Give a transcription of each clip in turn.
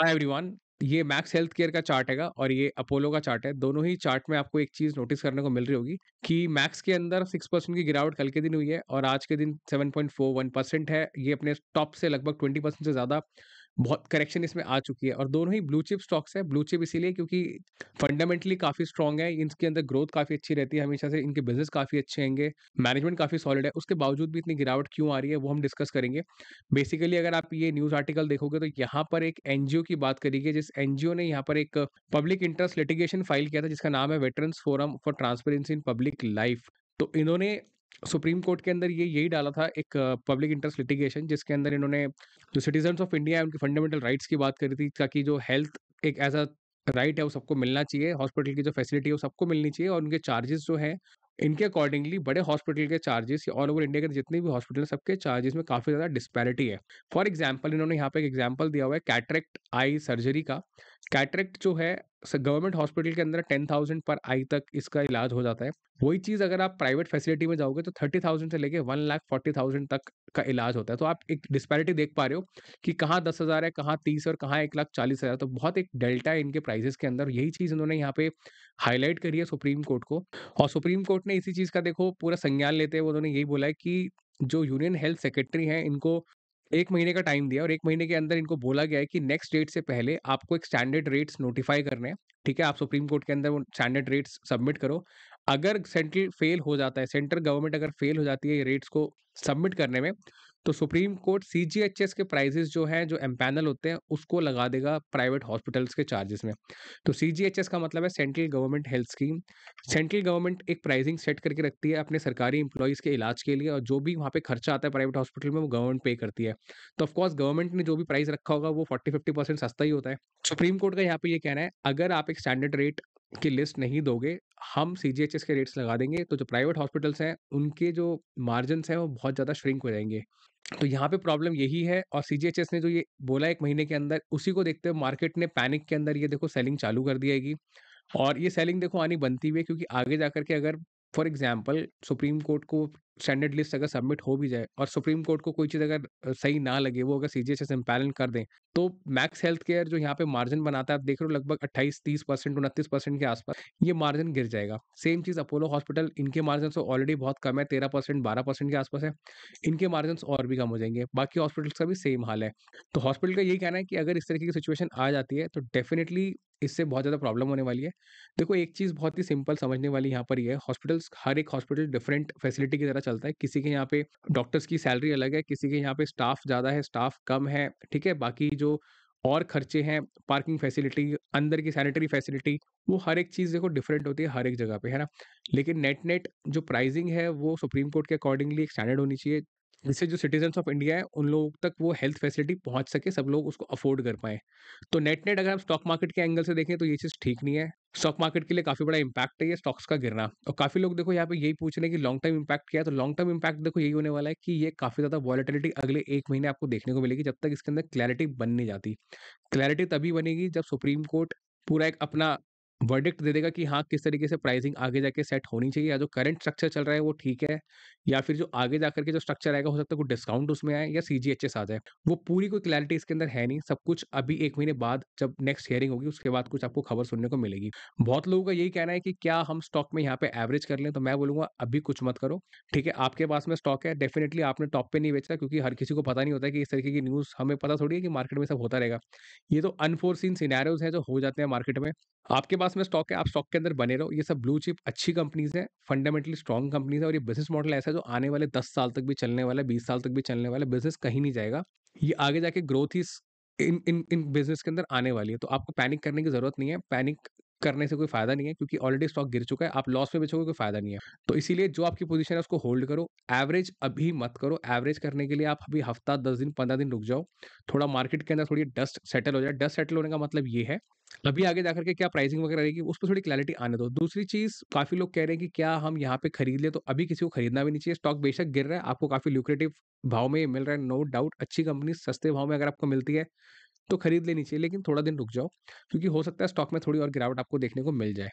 हाय everyone ये Max Healthcare का चार्ट है और ये अपोलो का चार्ट है दोनों ही चार्ट में आपको एक चीज नोटिस करने को मिल रही होगी कि मैक्स के अंदर सिक्स परसेंट की गिरावट कल के दिन हुई है और आज के दिन seven point four one percent है ये अपने टॉप से लगभग ट्वेंटी परसेंट से ज्यादा बहुत करेक्शन इसमें आ चुकी है और दोनों ही ब्लू चिप स्टॉक्स है ब्लू चिप इसीलिए क्योंकि फंडामेंटली काफ़ी स्ट्रॉग है इनके अंदर ग्रोथ काफ़ी अच्छी रहती है हमेशा से इनके बिजनेस काफ़ी अच्छे होंगे मैनेजमेंट काफ़ी सॉलिड है उसके बावजूद भी इतनी गिरावट क्यों आ रही है वो हम डिस्कस करेंगे बेसिकली अगर आप ये न्यूज़ आर्टिकल देखोगे तो यहाँ पर एक एनजीओ की बात करी गई जिस एनजीओ ने यहाँ पर एक पब्लिक इंटरेस्ट लिटिगेशन फाइल किया था जिसका नाम है Veterans Forum for Transparency in Public Life तो इन्होंने सुप्रीम कोर्ट के अंदर ये यही डाला था एक पब्लिक इंटरेस्ट लिटिगेशन जिसके अंदर इन्होंने जो सिटीजन ऑफ इंडिया है उनकी फंडामेंटल राइट्स की बात करी थी ताकि जो हेल्थ एक एज अ राइट है वो सबको मिलना चाहिए हॉस्पिटल की जो फैसिलिटी है वो सबको मिलनी चाहिए और उनके चार्जेस जो है इनके अकॉर्डिंगली बड़े हॉस्पिटल के चार्जेस ऑल ओवर इंडिया के जितने भी हॉस्पिटल हैं सबके चार्जेस में काफ़ी ज़्यादा डिस्पैरिटी है फॉर एग्जाम्पल इन्होंने यहाँ पे एक एग्जाम्पल दिया हुआ है कैटरेक्ट आई सर्जरी का कैटरेक्ट जो है गवर्नमेंट हॉस्पिटल के अंदर टेन थाउजेंड पर आई तक इसका इलाज हो जाता है वही चीज़ अगर आप प्राइवेट फैसिलिटी में जाओगे तो थर्टी थाउजेंड से लेके वन लाख फोर्टी थाउजेंड तक का इलाज होता है तो आप एक डिस्पैरिटी देख पा रहे हो कि कहाँ दस हज़ार है कहाँ तीस और कहाँ एक लाख चालीस हज़ार तो बहुत एक डेल्टा है इनके प्राइजेस के अंदर यही चीज़ इन्होंने यहाँ पे हाईलाइट करी है सुप्रीम कोर्ट को और सुप्रीम कोर्ट ने इसी चीज़ का देखो पूरा संज्ञान लेते हुए उन्होंने यही बोला है कि जो यूनियन हेल्थ सेक्रेटरी हैं इनको एक महीने का टाइम दिया और एक महीने के अंदर इनको बोला गया है कि नेक्स्ट डेट से पहले आपको एक स्टैंडर्ड रेट्स नोटिफाई करने हैं ठीक है आप सुप्रीम कोर्ट के अंदर वो स्टैंडर्ड रेट्स सबमिट करो अगर सेंट्रल फेल हो जाता है सेंट्रल गवर्नमेंट अगर फेल हो जाती है ये रेट्स को सबमिट करने में तो सुप्रीम कोर्ट सी के प्राइजेस जो हैं जो एम्पैनल होते हैं उसको लगा देगा प्राइवेट हॉस्पिटल्स के चार्जेस में तो सी का मतलब है central government health scheme central government एक प्राइसिंग सेट करके रखती है अपने सरकारी इंप्लॉयज़ के इलाज के लिए और जो भी वहाँ पे खर्चा आता है प्राइवेट हॉस्पिटल में वो गवर्नमेंट पे करती है तो ऑफकोर्स गवर्नमेंट ने जो भी प्राइस रखा होगा वो फोर्टी फिफ्टी परसेंट सस्ता ही होता है सुप्रीम कोर्ट का यहाँ पर ये कहना है अगर आप एक स्टैंडर्ड रेट की लिस्ट नहीं दोगे हम सी जी एच एस के रेट्स लगा देंगे तो जो प्राइवेट हॉस्पिटल्स हैं उनके जो मार्जिन हैं वो बहुत ज़्यादा श्रिंक हो जाएंगे तो यहाँ पे प्रॉब्लम यही है और सी ने जो ये बोला एक महीने के अंदर उसी को देखते हुए मार्केट ने पैनिक के अंदर ये देखो सेलिंग चालू कर दी है और ये सेलिंग देखो आनी बनती हुई है क्योंकि आगे जा करके अगर फॉर एग्जाम्पल सुप्रीम कोर्ट को स्टैंडर्ड लिस्ट अगर सबमिट हो भी जाए और सुप्रीम कोर्ट को कोई चीज़ अगर सही ना लगे वो अगर सीजीएचएस एस इम्पैनल कर दें तो मैक्स हेल्थ केयर जो यहाँ पे मार्जिन बनाता है आप देख रहे हो लगभग अट्ठाईस तीस परसेंट उनतीस परसेंट के आसपास ये मार्जिन गिर जाएगा सेम चीज़ अपोलो हॉस्पिटल इनके मार्जिन तो ऑलरेडी बहुत कम है तेरह परसेंट बारह परसेंट के आसपास है इनके मार्जिन और भी कम हो जाएंगे बाकी हॉस्पिटल्स का भी सेम हाल है तो हॉस्पिटल का यही कहना है कि अगर इस तरीके की सिचुएशन आ जाती है तो डेफिनेटली इससे बहुत ज़्यादा प्रॉब्लम होने वाली है देखो एक चीज़ बहुत ही सिंपल समझने वाली यहाँ पर ही है हॉस्पिटल्स हर एक हॉस्पिटल डिफरेंट फैसिलिटी की तरह चलता है किसी के यहाँ पे डॉक्टर्स की सैलरी अलग है किसी के यहाँ पे स्टाफ ज़्यादा है स्टाफ कम है ठीक है बाकी जो और खर्चे हैं पार्किंग फैसिलिटी अंदर की सैनिटरी फैसिलिटी वो हर एक चीज़ देखो डिफरेंट होती है हर एक जगह पे है ना लेकिन नेट नेट जो प्राइसिंग है वो सुप्रीम कोर्ट के अकॉर्डिंगली एक स्टैंडर्ड होनी चाहिए जिससे जो सिटीजन्स ऑफ इंडिया है उन लोगों तक वो हेल्थ फैसिलिटी पहुंच सके सब लोग उसको अफोर्ड कर पाए तो नेट नेट अगर हम स्टॉक मार्केट के एंगल से देखें तो ये चीज़ ठीक नहीं है स्टॉक मार्केट के लिए काफ़ी बड़ा इंपैक्ट है ये स्टॉक्स का गिरना और काफ़ी लोग देखो यहाँ पे यही पूछ रहे हैं कि लॉन्ग टर्म इंपैक्ट क्या है तो लॉन्ग टर्म इंपैक्ट देखो यही होने वाला है कि ये काफ़ी ज़्यादा वॉलिटिलिटी अगले एक महीने आपको देखने को मिलेगी जब तक इसके अंदर क्लैरिटी बन नहीं जाती क्लैरिटी तभी बनेगी जब सुप्रीम कोर्ट पूरा एक अपना वर्डिक्ट दे देगा कि हाँ किस तरीके से प्राइसिंग आगे जाके सेट होनी चाहिए या जो करंट स्ट्रक्चर चल रहा है वो ठीक है या फिर जो आगे जाकर के जो स्ट्रक्चर आएगा हो सकता है कुछ डिस्काउंट उसमें आए या सीजीएचएस आ जाए वो पूरी कोई क्लैरिटी इसके अंदर है नहीं सब कुछ अभी एक महीने बाद जब नेक्स्ट हियरिंग होगी उसके बाद कुछ आपको खबर सुनने को मिलेगी बहुत लोगों का यही कहना है कि क्या हम स्टॉक में यहाँ पे एवरेज कर लें तो मैं बोलूंगा अभी कुछ मत करो ठीक है आपके पास में स्टॉक है डेफिनेटली आपने टॉप पे नहीं बेचा क्योंकि हर किसी को पता नहीं होता कि इस तरीके की न्यूज़ हमें पता थोड़ी है कि मार्केट में सब होता रहेगा ये तो अनफोर्सिन सीनारियोज है जो हो जाते हैं मार्केट में आपके पास पास में स्टॉक है आप स्टॉक के अंदर बने रहो ये सब ब्लू चिप अच्छी कंपनीज है फंडामेंटली स्ट्रॉन्ग कंपनीज है और ये बिजनेस मॉडल ऐसा है जो आने वाले दस साल तक भी चलने वाला है बीस साल तक भी चलने वाला है बिजनेस कहीं नहीं जाएगा ये आगे जाके growth he in in in business के अंदर आने वाली है तो आपको पैनिक करने की जरूरत नहीं है पैनिक करने से कोई फायदा नहीं है क्योंकि ऑलरेडी स्टॉक गिर चुका है आप लॉस में बेचोगे कोई फायदा नहीं है तो इसीलिए जो आपकी पोजीशन है उसको होल्ड करो एवरेज अभी मत करो एवरेज करने के लिए आप अभी हफ्ता दस दिन पंद्रह दिन रुक जाओ थोड़ा मार्केट के अंदर थोड़ी डस्ट सेटल हो जाए डस्ट सेटल होने का मतलब ये है अभी आगे जाकर के क्या प्राइसिंग वगैरह रहेगी उस पर थोड़ी क्लैरिटी आने दो दूसरी चीज काफी लोग कह रहे हैं कि क्या हम यहाँ पे खरीद ले तो अभी किसी को खरीदना भी नहीं चाहिए स्टॉक बेशक गिर रहा है आपको काफी ल्यूक्रेटिव भाव में मिल रहा है नो डाउट अच्छी कंपनी सस्ते भाव में अगर आपको मिलती है तो खरीद लेनी चाहिए लेकिन थोड़ा दिन रुक जाओ क्योंकि हो सकता है स्टॉक में थोड़ी और गिरावट आपको देखने को मिल जाए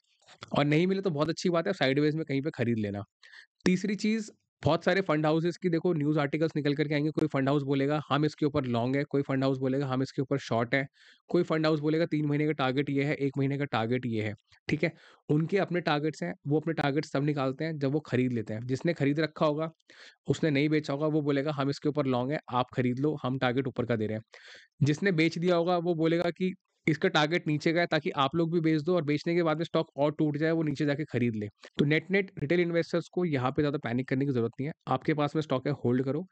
और नहीं मिले तो बहुत अच्छी बात है साइडवेज में कहीं पर खरीद लेना तीसरी चीज़ बहुत सारे फंड हाउसेस की देखो न्यूज़ आर्टिकल्स निकल करके आएंगे कोई फंड हाउस बोलेगा हम इसके ऊपर लॉन्ग है, कोई फंड हाउस बोलेगा हम इसके ऊपर शॉर्ट है, कोई फंड हाउस बोलेगा तीन महीने का टारगेट ये है, एक महीने का टारगेट ये है, ठीक है? उनके अपने टारगेट्स हैं, वो अपने टारगेट्स तब निकालते हैं जब वो खरीद लेते हैं। जिसने खरीद रखा होगा, उसने नहीं बेचा होगा, वो बोलेगा हम इसके ऊपर लॉन्ग है, आप खरीद लो, हम टारगेट ऊपर का दे रहे हैं। जिसने बेच दिया होगा वो बोलेगा कि इसका टारगेट नीचे गया ताकि आप लोग भी बेच दो और बेचने के बाद में स्टॉक और टूट जाए वो नीचे जाके खरीद ले तो नेट नेट रिटेल इन्वेस्टर्स को यहाँ पे ज़्यादा पैनिक करने की जरूरत नहीं है आपके पास में स्टॉक है होल्ड करो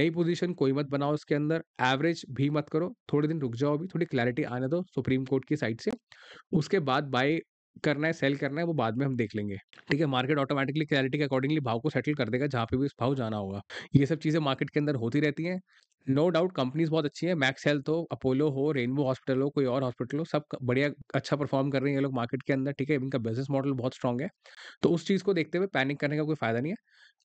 नई पोजीशन कोई मत बनाओ उसके अंदर एवरेज भी मत करो थोड़े दिन रुक जाओ अभी थोड़ी क्लैरिटी आने दो सुप्रीम कोर्ट की साइड से उसके बाद बाय करना है सेल करना है वो बाद में हम देख लेंगे ठीक है मार्केट ऑटोमेटिकली क्लैरिटी के अकॉर्डिंगली भाव को सेटल कर देगा जहाँ पे भी इस भाव जाना होगा ये सब चीज़ें मार्केट के अंदर होती रहती हैं नो डाउट कंपनीज बहुत अच्छी है मैक्स हेल्थ हो अपोलो हो रेनबो हॉस्पिटल हो कोई और हॉस्पिटल हो सब बढ़िया अच्छा परफॉर्म कर रहे हैं ये लोग मार्केट के अंदर ठीक है इनका बिजनेस मॉडल बहुत स्ट्रॉग है तो उस चीज़ को देखते हुए पैनिक करने का कोई फायदा नहीं है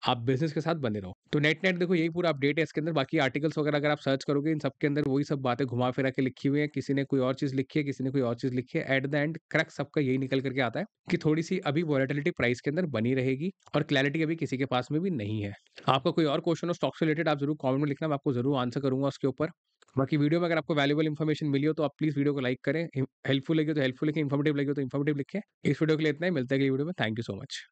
आप बिजनेस के साथ बने रहो तो नेट नेट देखो यही पूरा अपडेट है इसके अंदर बाकी आर्टिकल्स वगैरह अगर आप सर्च करोगे इन सबके अंदर वही सब बातें घुमा फिरा के लिखी हुई है किसी ने कोई और चीज लिखी है किसी ने कोई और चीज लिखी है एट द एंड क्रक सबका यही निकल करके आता है कि थोड़ी सी अभी वॉलेटिलिटी प्राइस के अंदर बनी रहेगी और क्लैरिटी अभी किसी के पास में भी नहीं है आपका कोई और क्वेश्चन हो स्टॉक से रिलेटेड आप जरूर कॉमेंट में लिखना मैं आपको जरूर आंसर करूंगा उसके ऊपर बाकी वीडियो में अगर आपको वैल्यूबल इन्फॉर्मेशन मिली हो तो आप प्लीज वीडियो को लाइक करें हेल्पफुल लगे तो हेल्पफुल लिखे इन्फॉर्मेटिव लगे तो इन्फॉर्मेटिव लिखे इस वीडियो के लिए इतना ही मिलता है अगली वीडियो में थैंक यू सो मच